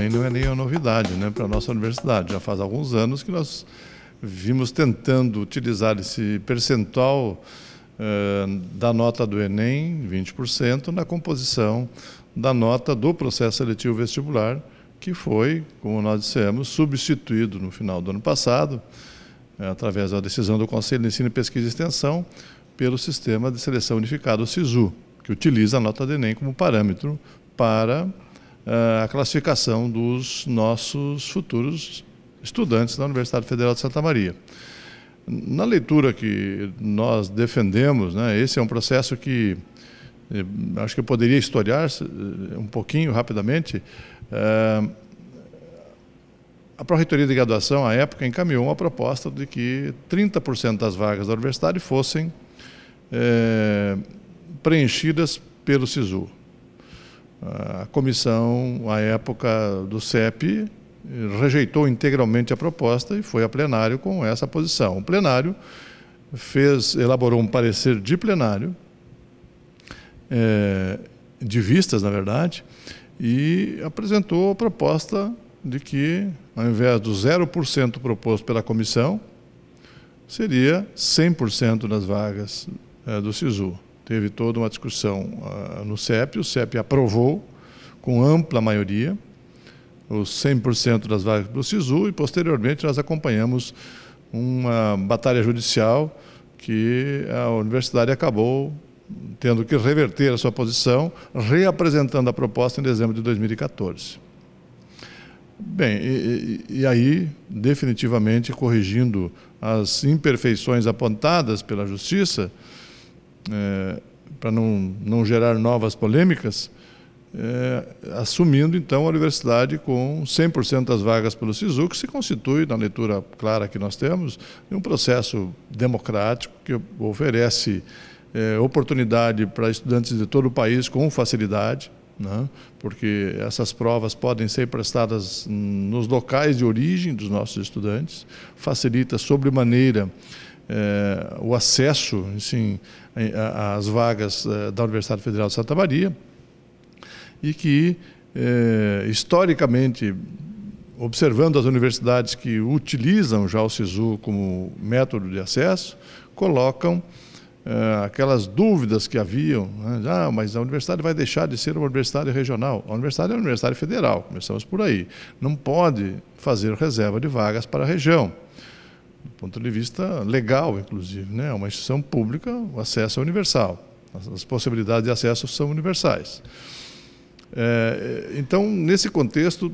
também não é nenhuma novidade né, para a nossa universidade. Já faz alguns anos que nós vimos tentando utilizar esse percentual uh, da nota do Enem, 20%, na composição da nota do processo seletivo vestibular, que foi, como nós dissemos, substituído no final do ano passado, eh, através da decisão do Conselho de Ensino, Pesquisa e Extensão, pelo Sistema de Seleção Unificado, o SISU, que utiliza a nota do Enem como parâmetro para eh, a classificação dos nossos futuros estudantes da Universidade Federal de Santa Maria. Na leitura que nós defendemos, né, esse é um processo que eh, acho que eu poderia historiar eh, um pouquinho rapidamente. A Pró-Reitoria de Graduação, à época, encaminhou uma proposta de que 30% das vagas da universidade fossem preenchidas pelo SISU. A comissão, à época do CEP, rejeitou integralmente a proposta e foi a plenário com essa posição. O plenário fez, elaborou um parecer de plenário, é, de vistas, na verdade, e apresentou a proposta de que, ao invés do 0% proposto pela comissão, seria 100% das vagas é, do SISU. Teve toda uma discussão uh, no CEP, o CEP aprovou com ampla maioria os 100% das vagas para o SISU e, posteriormente, nós acompanhamos uma batalha judicial que a universidade acabou tendo que reverter a sua posição, reapresentando a proposta em dezembro de 2014. Bem, e, e, aí, definitivamente, corrigindo as imperfeições apontadas pela Justiça, é, para não, não gerar novas polêmicas, é, assumindo então a universidade com 100% das vagas pelo SISU, que se constitui, na leitura clara que nós temos, um processo democrático que oferece é, oportunidade para estudantes de todo o país com facilidade, né? porque essas provas podem ser prestadas nos locais de origem dos nossos estudantes, facilita sobremaneira maneira é, o acesso assim, às vagas eh, da Universidade Federal de Santa Maria e que, é, historicamente, observando as universidades que utilizam já o SISU como método de acesso, colocam é, aquelas dúvidas que haviam, né? ah, mas a universidade vai deixar de ser uma universidade regional. A universidade é uma universidade federal, começamos por aí. Não pode fazer reserva de vagas para a região ponto de vista legal, inclusive. Né? É uma instituição pública, o acesso é universal. As possibilidades de acesso são universais. É, então, nesse contexto,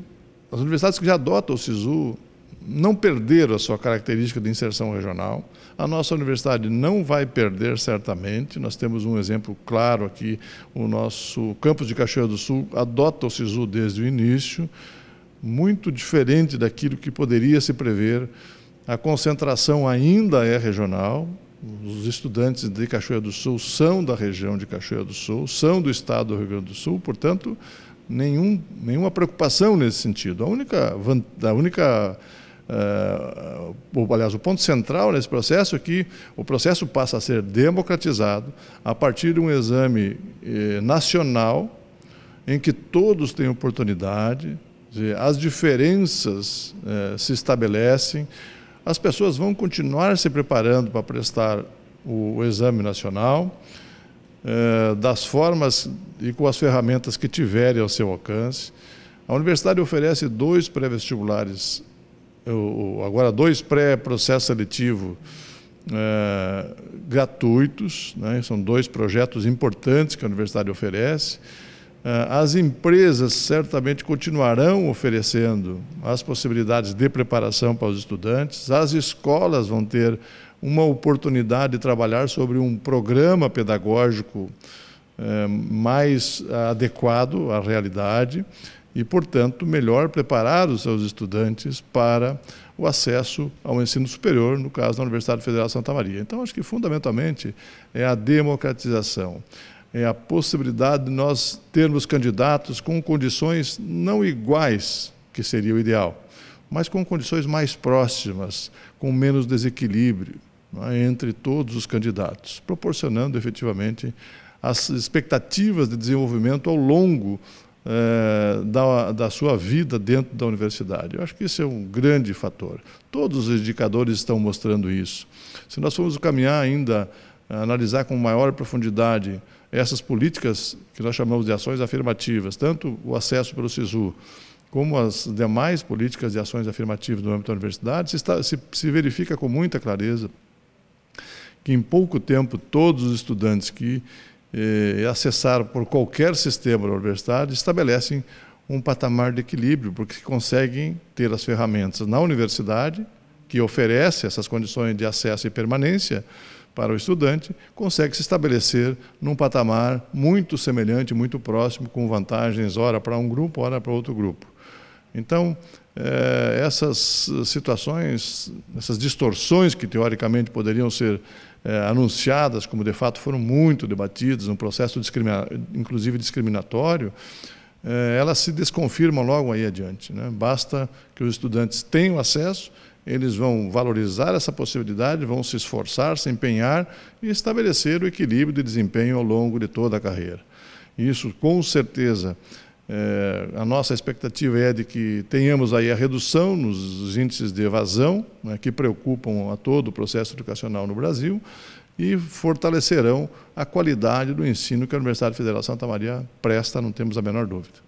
as universidades que já adotam o SISU não perderam a sua característica de inserção regional. A nossa universidade não vai perder, certamente. Nós temos um exemplo claro aqui. O nosso campus de Caxias do Sul adota o SISU desde o início, muito diferente daquilo que poderia se prever a concentração ainda é regional. Os estudantes de Cachoeira do Sul são da região de Cachoeira do Sul, são do estado do Rio Grande do Sul, portanto, nenhum, nenhuma preocupação nesse sentido. A única, a única uh, aliás, o ponto central nesse processo é que o processo passa a ser democratizado a partir de um exame eh, nacional em que todos têm oportunidade, as diferenças eh, se estabelecem, as pessoas vão continuar se preparando para prestar o, o exame nacional, eh, das formas e com as ferramentas que tiverem ao seu alcance. A universidade oferece dois pré-vestibulares, eh, agora dois pré-processo seletivo eh, gratuitos, né? são dois projetos importantes que a universidade oferece. Ah, as empresas certamente continuarão oferecendo as possibilidades de preparação para os estudantes, as escolas vão ter uma oportunidade de trabalhar sobre um programa pedagógico eh, mais adequado à realidade e, portanto, melhor preparar os seus estudantes para o acesso ao ensino superior, no caso da Universidade Federal de Santa Maria. Então, acho que fundamentalmente é a democratização é a possibilidade de nós termos candidatos com condições não iguais, que seria o ideal, mas com condições mais próximas, com menos desequilíbrio é, entre todos os candidatos, proporcionando efetivamente as expectativas de desenvolvimento ao longo é, da, da sua vida dentro da universidade. Eu acho que isso é um grande fator. Todos os indicadores estão mostrando isso. Se nós formos caminhar ainda, analisar com maior profundidade essas políticas que nós chamamos de ações afirmativas, tanto o acesso pelo SISU, como as demais políticas de ações afirmativas no âmbito da universidade, se, está, se, se verifica com muita clareza que em pouco tempo todos os estudantes que eh, acessaram por qualquer sistema da universidade estabelecem um patamar de equilíbrio, porque conseguem ter as ferramentas na universidade, que oferece essas condições de acesso e permanência, para o estudante, consegue se estabelecer num patamar muito semelhante, muito próximo, com vantagens, ora para um grupo, ora para outro grupo. Então, eh, essas situações, essas distorções que teoricamente poderiam ser eh, anunciadas, como de fato foram muito debatidas, um processo discrimina inclusive discriminatório, eh, elas se desconfirmam logo aí adiante. Né? Basta que os estudantes tenham acesso eles vão valorizar essa possibilidade, vão se esforçar, se empenhar e estabelecer o equilíbrio de desempenho ao longo de toda a carreira. Isso, com certeza, é, a nossa expectativa é de que tenhamos aí a redução nos índices de evasão, né, que preocupam a todo o processo educacional no Brasil, e fortalecerão a qualidade do ensino que a Universidade Federal de Santa Maria presta, não temos a menor dúvida.